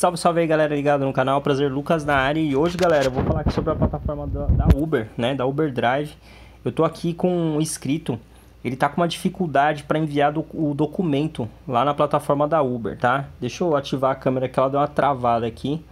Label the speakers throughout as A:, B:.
A: Salve, salve aí, galera ligado no canal. Prazer, Lucas na área. E hoje, galera, eu vou falar aqui sobre a plataforma da, da Uber, né? Da Uber Drive. Eu tô aqui com um inscrito. Ele tá com uma dificuldade para enviar do, o documento lá na plataforma da Uber, tá? Deixa eu ativar a câmera que ela deu uma travada aqui.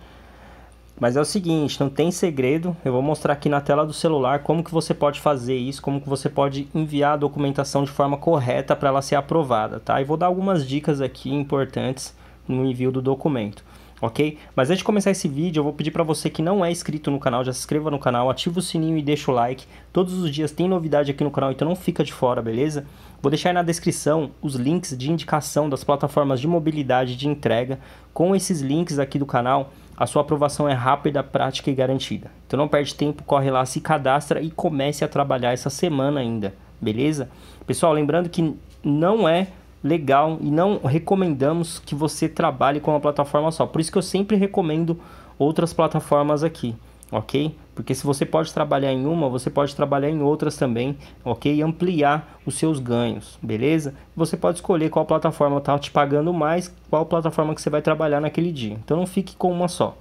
A: Mas é o seguinte, não tem segredo. Eu vou mostrar aqui na tela do celular como que você pode fazer isso, como que você pode enviar a documentação de forma correta para ela ser aprovada, tá? E vou dar algumas dicas aqui importantes no envio do documento ok? Mas antes de começar esse vídeo, eu vou pedir para você que não é inscrito no canal, já se inscreva no canal, ativa o sininho e deixa o like. Todos os dias tem novidade aqui no canal, então não fica de fora, beleza? Vou deixar aí na descrição os links de indicação das plataformas de mobilidade de entrega. Com esses links aqui do canal, a sua aprovação é rápida, prática e garantida. Então não perde tempo, corre lá, se cadastra e comece a trabalhar essa semana ainda, beleza? Pessoal, lembrando que não é legal e não recomendamos que você trabalhe com uma plataforma só. Por isso que eu sempre recomendo outras plataformas aqui, ok? Porque se você pode trabalhar em uma, você pode trabalhar em outras também, ok? E ampliar os seus ganhos, beleza? Você pode escolher qual plataforma está te pagando mais, qual plataforma que você vai trabalhar naquele dia. Então não fique com uma só,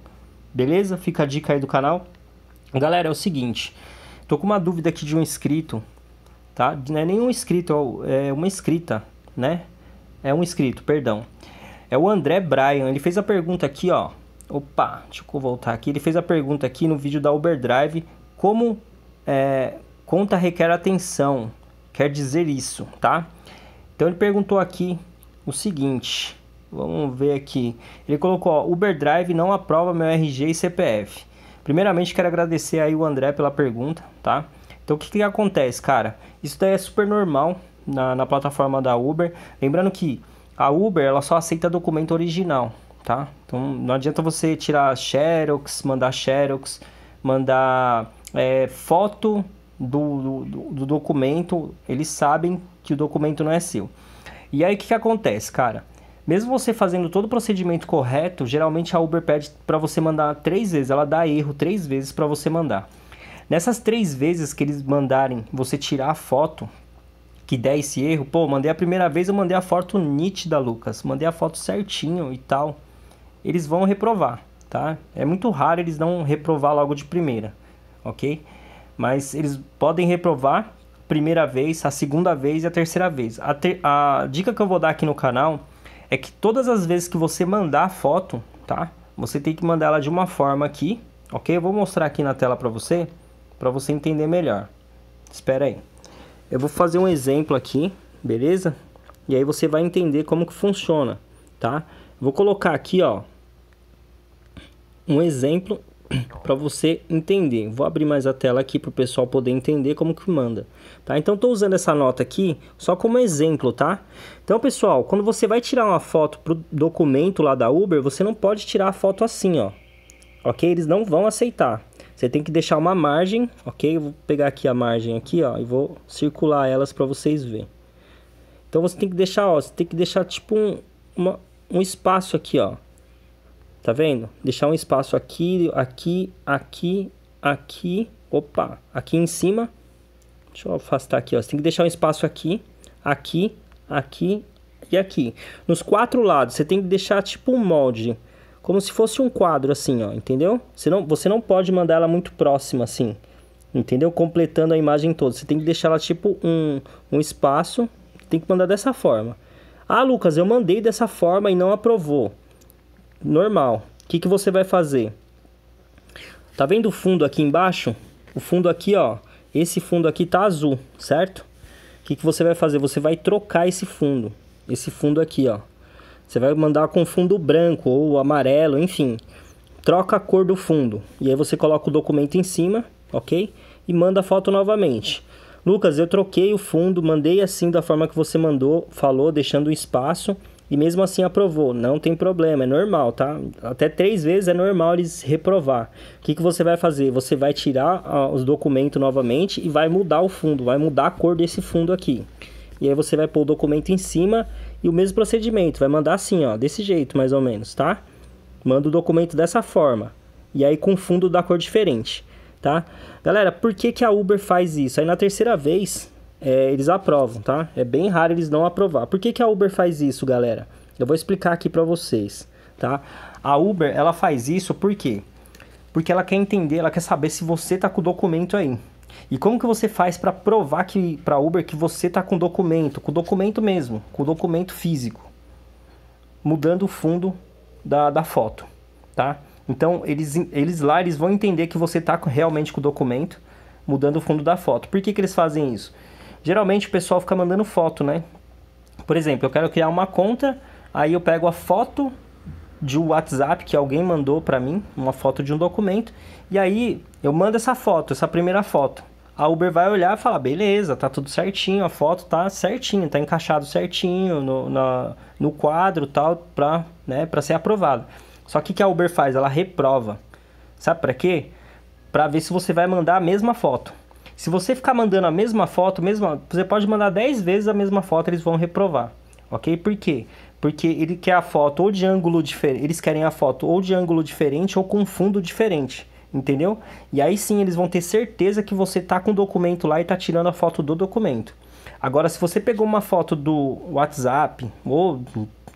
A: beleza? Fica a dica aí do canal. Galera, é o seguinte, tô com uma dúvida aqui de um inscrito, tá? Não é nenhum inscrito, é, é uma inscrita, né? É um inscrito, perdão. É o André Bryan. Ele fez a pergunta aqui, ó. Opa, deixa eu voltar aqui. Ele fez a pergunta aqui no vídeo da Uberdrive. Como é, conta requer atenção? Quer dizer isso, tá? Então ele perguntou aqui o seguinte. Vamos ver aqui. Ele colocou, ó, Uberdrive não aprova meu RG e CPF. Primeiramente, quero agradecer aí o André pela pergunta, tá? Então, o que que acontece, cara? Isso daí é super normal, na, na plataforma da Uber. Lembrando que a Uber ela só aceita documento original, tá? Então não adianta você tirar xerox, mandar xerox, mandar é, foto do, do, do, documento. Eles sabem que o documento não é seu. E aí o que, que acontece, cara? Mesmo você fazendo todo o procedimento correto, geralmente a Uber pede para você mandar três vezes. Ela dá erro três vezes para você mandar. Nessas três vezes que eles mandarem você tirar a foto, que der esse erro, pô, mandei a primeira vez, eu mandei a foto nítida, Lucas, mandei a foto certinho e tal. Eles vão reprovar, tá? É muito raro eles não reprovar logo de primeira, ok? Mas eles podem reprovar primeira vez, a segunda vez e a terceira vez. A, ter, a dica que eu vou dar aqui no canal é que todas as vezes que você mandar a foto, tá? Você tem que mandar ela de uma forma aqui, ok? Eu vou mostrar aqui na tela para você, para você entender melhor. Espera aí. Eu vou fazer um exemplo aqui, beleza? E aí você vai entender como que funciona, tá? Vou colocar aqui, ó, um exemplo para você entender. Vou abrir mais a tela aqui para o pessoal poder entender como que manda, tá? Então estou usando essa nota aqui só como exemplo, tá? Então pessoal, quando você vai tirar uma foto pro documento lá da Uber, você não pode tirar a foto assim, ó. Ok? Eles não vão aceitar. Você tem que deixar uma margem, ok? Eu vou pegar aqui a margem aqui, ó, e vou circular elas para vocês verem. Então você tem que deixar, ó, você tem que deixar tipo um, uma, um espaço aqui, ó. Tá vendo? Deixar um espaço aqui, aqui, aqui, aqui, opa, aqui em cima. Deixa eu afastar aqui, ó. Você tem que deixar um espaço aqui, aqui, aqui e aqui. Nos quatro lados, você tem que deixar tipo um molde como se fosse um quadro assim, ó, entendeu? Você não, você não pode mandar ela muito próxima assim, entendeu? Completando a imagem toda. Você tem que deixar ela tipo um, um espaço, tem que mandar dessa forma. Ah, Lucas, eu mandei dessa forma e não aprovou. Normal. O que, que você vai fazer? Tá vendo o fundo aqui embaixo? O fundo aqui, ó. Esse fundo aqui tá azul, certo? O que, que você vai fazer? Você vai trocar esse fundo. Esse fundo aqui, ó. Você vai mandar com fundo branco ou amarelo, enfim. Troca a cor do fundo. E aí você coloca o documento em cima, ok? E manda a foto novamente. Lucas, eu troquei o fundo, mandei assim da forma que você mandou, falou, deixando um espaço. E mesmo assim aprovou. Não tem problema, é normal, tá? Até três vezes é normal eles reprovar. O que, que você vai fazer? Você vai tirar ah, os documentos novamente e vai mudar o fundo, vai mudar a cor desse fundo aqui. E aí você vai pôr o documento em cima e o mesmo procedimento, vai mandar assim, ó, desse jeito mais ou menos, tá? Manda o documento dessa forma. E aí com fundo da cor diferente, tá? Galera, por que, que a Uber faz isso? Aí na terceira vez, é, eles aprovam, tá? É bem raro eles não aprovar. Por que, que a Uber faz isso, galera? Eu vou explicar aqui para vocês, tá? A Uber, ela faz isso por quê? Porque ela quer entender, ela quer saber se você tá com o documento aí. E como que você faz para provar que para Uber que você tá com documento, com documento mesmo, com documento físico, mudando o fundo da, da foto, tá? Então eles, eles lá eles vão entender que você tá realmente com o documento, mudando o fundo da foto. Por que, que eles fazem isso? Geralmente o pessoal fica mandando foto, né? Por exemplo, eu quero criar uma conta, aí eu pego a foto de WhatsApp que alguém mandou para mim, uma foto de um documento, e aí eu mando essa foto, essa primeira foto. A Uber vai olhar e falar: beleza, tá tudo certinho, a foto tá certinho, tá encaixado certinho no, na, no quadro tal, pra, né, pra ser aprovado. Só que o que a Uber faz? Ela reprova. Sabe para quê? Para ver se você vai mandar a mesma foto. Se você ficar mandando a mesma foto, mesma, você pode mandar 10 vezes a mesma foto, eles vão reprovar. Ok? Por quê? porque ele quer a foto ou de ângulo diferente, eles querem a foto ou de ângulo diferente ou com fundo diferente, entendeu? E aí sim eles vão ter certeza que você tá com o documento lá e tá tirando a foto do documento. Agora, se você pegou uma foto do WhatsApp ou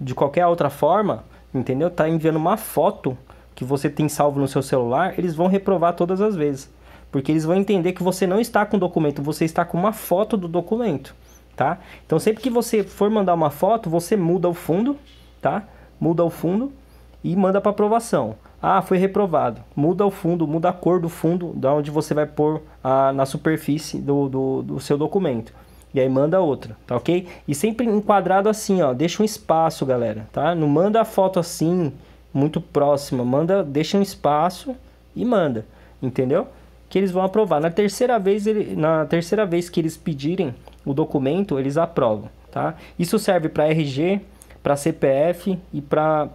A: de qualquer outra forma, entendeu? Tá enviando uma foto que você tem salvo no seu celular, eles vão reprovar todas as vezes. Porque eles vão entender que você não está com o documento, você está com uma foto do documento tá? Então sempre que você for mandar uma foto, você muda o fundo, tá? Muda o fundo e manda para aprovação. Ah, foi reprovado. Muda o fundo, muda a cor do fundo, da onde você vai pôr a, ah, na superfície do, do, do seu documento. E aí manda outra, tá ok? E sempre enquadrado assim, ó. Deixa um espaço, galera, tá? Não manda a foto assim, muito próxima. Manda, deixa um espaço e manda, entendeu? Que eles vão aprovar. Na terceira vez, ele, na terceira vez que eles pedirem o documento, eles aprovam, tá? Isso serve para RG, para CPF e para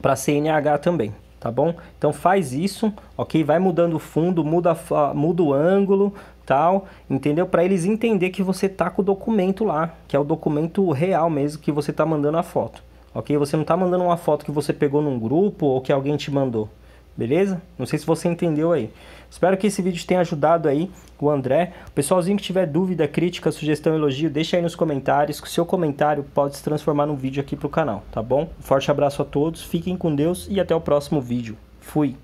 A: para CNH também, tá bom? Então faz isso, ok? Vai mudando o fundo, muda, muda o ângulo, tal, entendeu? Para eles entender que você tá com o documento lá, que é o documento real mesmo que você tá mandando a foto, ok? Você não tá mandando uma foto que você pegou num grupo ou que alguém te mandou, Beleza? Não sei se você entendeu aí. Espero que esse vídeo tenha ajudado aí o André. Pessoalzinho que tiver dúvida, crítica, sugestão, elogio, deixa aí nos comentários, que o seu comentário pode se transformar num vídeo aqui pro canal, tá bom? Um forte abraço a todos, fiquem com Deus e até o próximo vídeo. Fui!